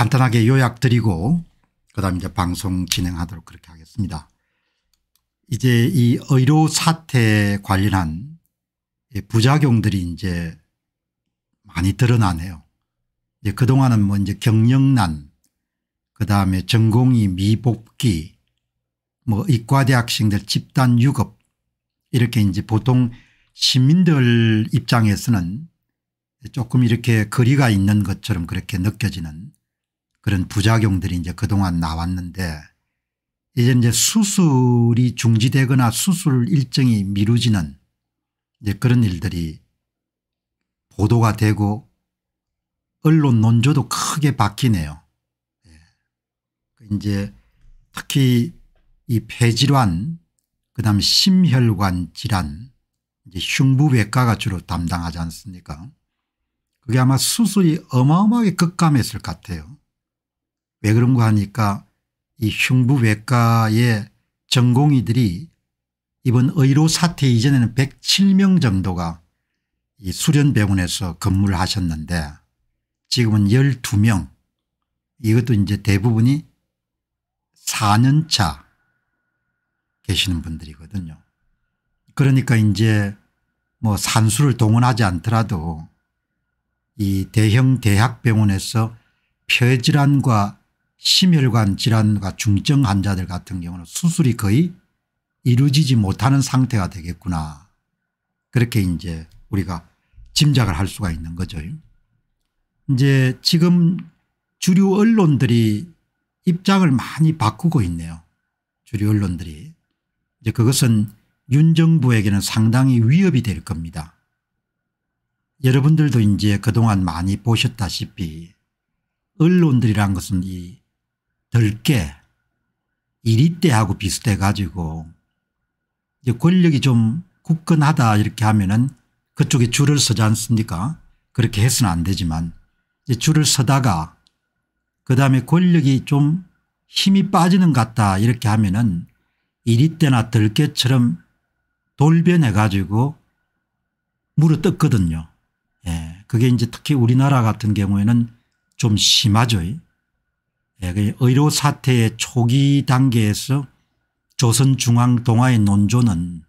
간단하게 요약드리고 그다음 이제 방송 진행하도록 그렇게 하겠습니다. 이제 이 의료 사태 관련한 부작용들이 이제 많이 드러나네요. 이제 그동안은 뭐 이제 경영난 그다음에 전공이 미복귀 뭐 이과대학생들 집단 유급 이렇게 이제 보통 시민들 입장에서는 조금 이렇게 거리가 있는 것처럼 그렇게 느껴지는 그런 부작용들이 이제 그동안 나왔는데 이제 이제 수술이 중지되거나 수술 일정이 미루지는 이제 그런 일들이 보도가 되고 언론 논조도 크게 바뀌네요. 예. 그 이제 특히 이 폐질환 그다음 심혈관 질환 이제 흉부외과가 주로 담당하지 않습니까 그게 아마 수술이 어마어마하게 급감했을 것 같아요. 왜 그런가 하니까 이 흉부외과의 전공의들이 이번 의료 사태 이전에는 107명 정도가 이 수련병원에서 근무를 하셨는데 지금은 12명 이것도 이제 대부분이 4년차 계시는 분들이거든요. 그러니까 이제 뭐 산수를 동원하지 않더라도 이 대형 대학병원에서 폐질환과 심혈관 질환과 중증 환자들 같은 경우는 수술이 거의 이루어지지 못하는 상태가 되겠구나. 그렇게 이제 우리가 짐작을 할 수가 있는 거죠. 이제 지금 주류 언론들이 입장을 많이 바꾸고 있네요. 주류 언론들이. 이제 그것은 윤 정부에게는 상당히 위협이 될 겁니다. 여러분들도 이제 그동안 많이 보셨다시피 언론들이란 것은 이 덜게 이리 때하고 비슷해 가지고 이제 권력이 좀 굳건하다 이렇게 하면은 그쪽에 줄을 서지 않습니까 그렇게 해서는 안 되지만 이제 줄을 서다가 그 다음에 권력이 좀 힘이 빠지는 것 같다 이렇게 하면은 이리 때나 덜깨처럼 돌변해 가지고 물어 뜯거든요. 예. 그게 이제 특히 우리나라 같은 경우에는 좀 심하죠. 예, 그 의료 사태의 초기 단계에서 조선중앙동아의 논조는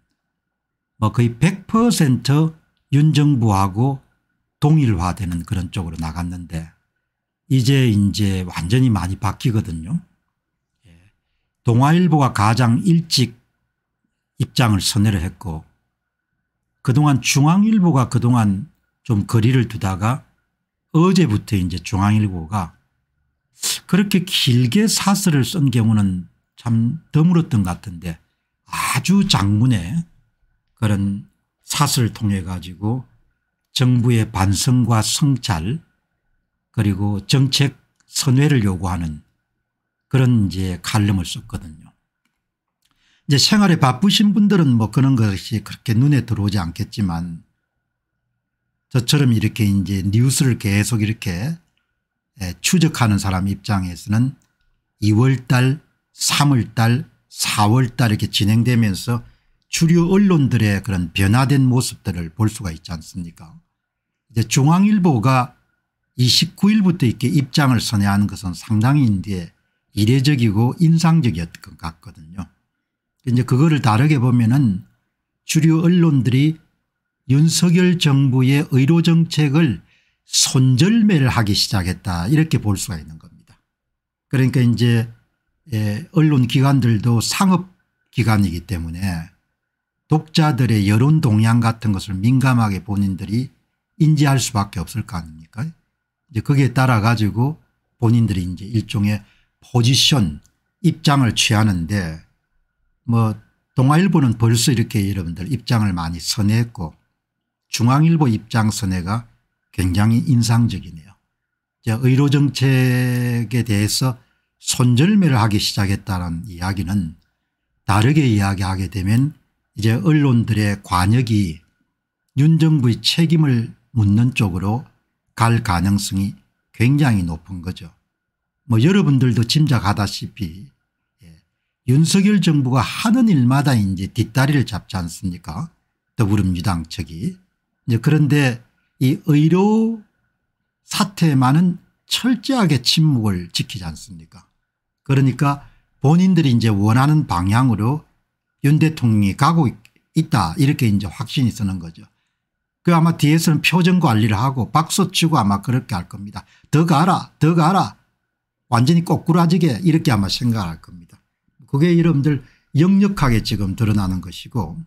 뭐 거의 100% 윤정부하고 동일화되는 그런 쪽으로 나갔는데 이제 이제 완전히 많이 바뀌거든요. 예, 동아일보가 가장 일찍 입장을 선회를 했고 그동안 중앙일보가 그동안 좀 거리를 두다가 어제부터 이제 중앙일보가 그렇게 길게 사설을 쓴 경우는 참 드물었던 것 같은데 아주 장문의 그런 사설을 통해 가지고 정부의 반성과 성찰 그리고 정책 선회를 요구하는 그런 이제 칼럼을 썼거든요. 이제 생활에 바쁘신 분들은 뭐 그런 것이 그렇게 눈에 들어오지 않겠지만 저처럼 이렇게 이제 뉴스를 계속 이렇게 추적하는 사람 입장에서는 2월달 3월달 4월달 이렇게 진행되면서 주류 언론들의 그런 변화된 모습들을 볼 수가 있지 않습니까 이제 중앙일보가 29일부터 이렇게 입장을 선회하는 것은 상당히 이제 이례적이고 인상적이었던 것 같거든요. 이제 그거를 다르게 보면은 주류 언론들이 윤석열 정부의 의료 정책을 손절매를 하기 시작했다 이렇게 볼 수가 있는 겁니다. 그러니까 이제 예, 언론기관들도 상업기관이기 때문에 독자들의 여론 동향 같은 것을 민감하게 본인들이 인지할 수밖에 없을 거 아닙니까 이제 거기에 따라 가지고 본인들이 이제 일종의 포지션 입장을 취하는데 뭐 동아일보는 벌써 이렇게 여러분들 입장을 많이 선회했고 중앙일보 입장 선회가 굉장히 인상적이네요. 의료 정책에 대해서 손절매를 하기 시작했다는 이야기는 다르게 이야기하게 되면 이제 언론들의 관역이 윤 정부의 책임을 묻는 쪽으로 갈 가능성이 굉장히 높은 거죠. 뭐 여러분들도 짐작하다시피 예, 윤석열 정부가 하는 일마다 이제 뒷다리를 잡지 않습니까 더불어민주당 측이. 이제 그런데 이 의료 사태에만은 철저하게 침묵을 지키지 않습니까 그러니까 본인들이 이제 원하는 방향으로 윤 대통령이 가고 있다 이렇게 이제 확신이 쓰는 거죠. 그 아마 뒤에서는 표정 관리를 하고 박수치고 아마 그렇게 할 겁니다. 더 가라 더 가라 완전히 꼬꾸라지게 이렇게 아마 생각할 겁니다. 그게 여러분들 역력하게 지금 드러나는 것이고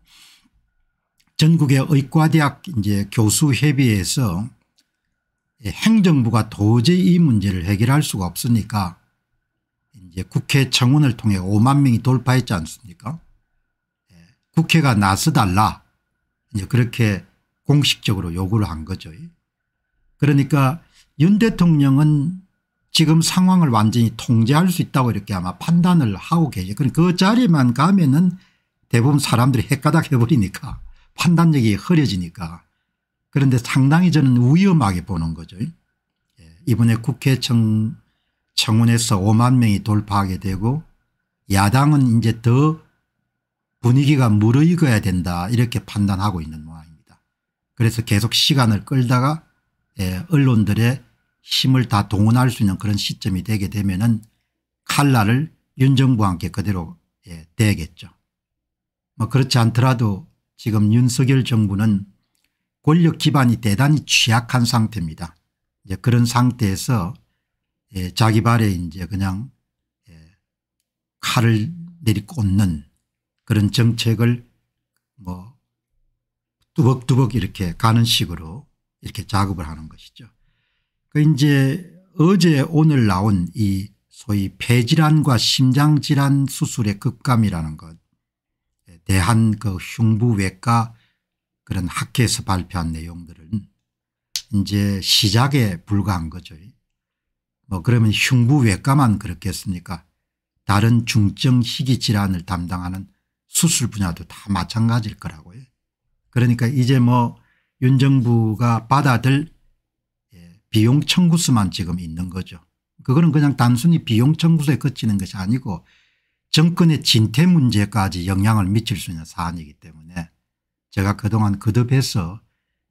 전국의 의과대학 이제 교수협의회에서 행정부가 도저히 이 문제를 해결할 수가 없으니까 이제 국회 청원을 통해 5만 명이 돌파했지 않습니까? 예, 국회가 나서달라 이제 그렇게 공식적으로 요구를 한 거죠. 그러니까 윤 대통령은 지금 상황을 완전히 통제할 수 있다고 이렇게 아마 판단을 하고 계죠. 그럼 그 자리만 가면은 대부분 사람들이 헷가닥 해버리니까 판단력이 흐려지니까 그런데 상당히 저는 위험하게 보는 거죠. 예, 이번에 국회 청, 청원에서 5만 명이 돌파하게 되고 야당은 이제 더 분위기가 무르익어야 된다 이렇게 판단하고 있는 모양입니다. 그래서 계속 시간을 끌다가 예, 언론들의 힘을 다 동원할 수 있는 그런 시점이 되게 되면 은 칼날을 윤 정부와 함께 그대로 예, 대겠죠. 뭐 그렇지 않더라도 지금 윤석열 정부는 권력 기반이 대단히 취약한 상태입니다. 이제 그런 상태에서 예, 자기 발에 이제 그냥 예, 칼을 내리꽂는 그런 정책을 뭐 뚜벅뚜벅 이렇게 가는 식으로 이렇게 작업을 하는 것이죠. 그 이제 어제 오늘 나온 이 소위 폐질환과 심장질환 수술의 급감이라는 것 대한 그 흉부외과 그런 학회에서 발표한 내용들은 이제 시작에 불과한 거죠. 뭐 그러면 흉부외과만 그렇겠습니까 다른 중증 희귀질환을 담당하는 수술 분야도 다 마찬가지일 거라고요. 그러니까 이제 뭐 윤 정부가 받아들 예, 비용 청구수만 지금 있는 거죠. 그거는 그냥 단순히 비용 청구수에 그치는 것이 아니고 정권의 진퇴 문제까지 영향을 미칠 수 있는 사안이기 때문에 제가 그동안 거듭해서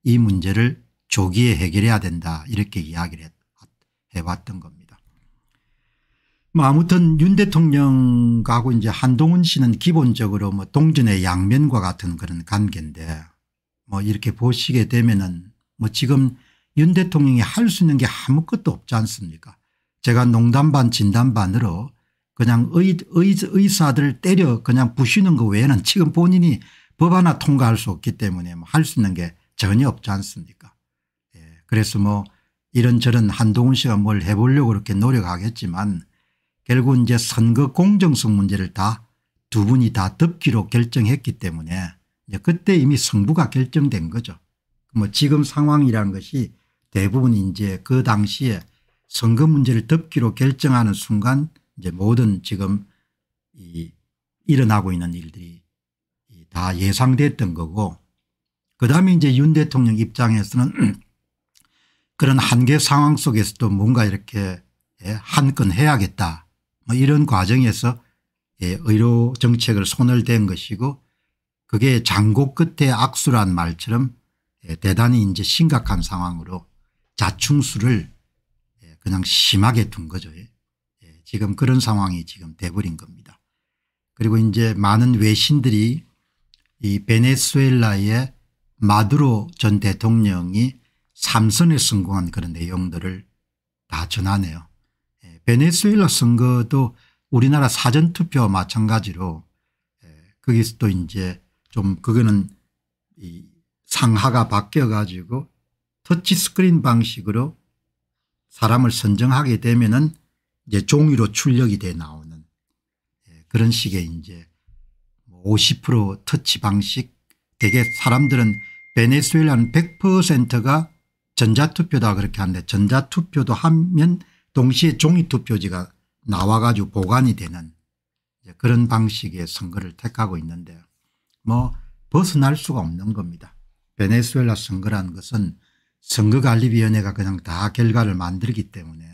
이 문제를 조기에 해결해야 된다 이렇게 이야기를 해왔던 겁니다. 뭐 아무튼 윤 대통령하고 이제 한동훈 씨는 기본적으로 뭐 동전의 양면과 같은 그런 관계인데 뭐 이렇게 보시게 되면은 뭐 지금 윤 대통령이 할 수 있는 게 아무것도 없지 않습니까 제가 농담 반 진담 반으로 그냥 의, 의, 의사들 때려 그냥 부시는 거 외에는 지금 본인이 법 하나 통과할 수 없기 때문에 뭐 할 수 있는 게 전혀 없지 않습니까 예. 그래서 뭐 이런저런 한동훈 씨가 뭘 해보려고 그렇게 노력하겠지만 결국 은 이제 선거 공정성 문제를 다 두 분이 다 덮기로 결정했기 때문에 이제 그때 이미 승부가 결정된 거죠. 뭐 지금 상황이라는 것이 대부분 이제 그 당시에 선거 문제를 덮기로 결정하는 순간 이제 모든 지금 이 일어나고 있는 일들이 다 예상됐던 거고 그다음에 이제 윤 대통령 입장에서는 그런 한계 상황 속에서도 뭔가 이렇게 예, 한건 해야겠다 뭐 이런 과정에서 예, 의료 정책을 손을 댄 것이고 그게 장고 끝에 악수란 말처럼 예, 대단히 이제 심각한 상황으로 자충수를 그냥 심하게 둔 거죠. 지금 그런 상황이 지금 돼버린 겁니다. 그리고 이제 많은 외신들이 이 베네수엘라의 마두로 전 대통령이 삼선에 성공한 그런 내용들을 다 전하네요. 예, 베네수엘라 선거도 우리나라 사전투표와 마찬가지로 예, 거기서 또 이제 좀 그거는 이 상하가 바뀌어 가지고 터치스크린 방식으로 사람을 선정하게 되면은 이제 종이로 출력이 돼 나오는 예, 그런 식의 이제 50% 뭐 터치 방식 되게 사람들은 베네수엘라는 100%가 전자투표다 그렇게 하는데 전자투표도 하면 동시에 종이투표지가 나와가지고 보관이 되는 그런 방식의 선거를 택하고 있는데 뭐 벗어날 수가 없는 겁니다. 베네수엘라 선거라는 것은 선거관리위원회가 그냥 다 결과를 만들기 때문에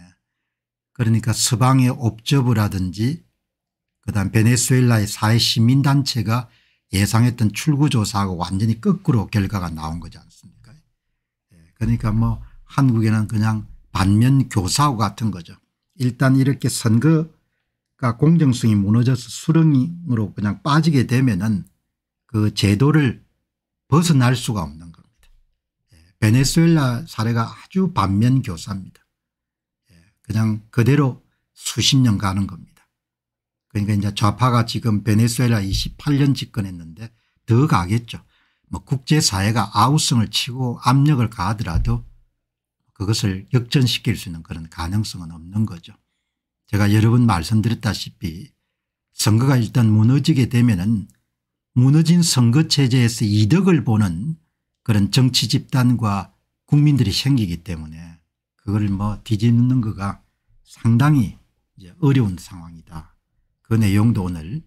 그러니까 서방의 옵저브라든지 그다음 베네수엘라의 사회시민단체가 예상했던 출구조사하고 완전히 거꾸로 결과가 나온 거지 않습니까 예, 그러니까 뭐 한국에는 그냥 반면 교사와 같은 거죠. 일단 이렇게 선거가 공정성이 무너져서 수렁으로 그냥 빠지게 되면은 그 제도를 벗어날 수가 없는 겁니다. 예, 베네수엘라 사례가 아주 반면 교사입니다. 그냥 그대로 수십 년 가는 겁니다. 그러니까 이제 좌파가 지금 베네수엘라 28년 집권했는데 더 가겠죠. 뭐 국제사회가 아우성을 치고 압력을 가하더라도 그것을 역전시킬 수 있는 그런 가능성은 없는 거죠. 제가 여러 번 말씀드렸다시피 선거가 일단 무너지게 되면은 무너진 선거체제에서 이득을 보는 그런 정치 집단과 국민들이 생기기 때문에 그걸 뭐 뒤집는 거가 상당히 어려운 상황이다. 그 내용도 오늘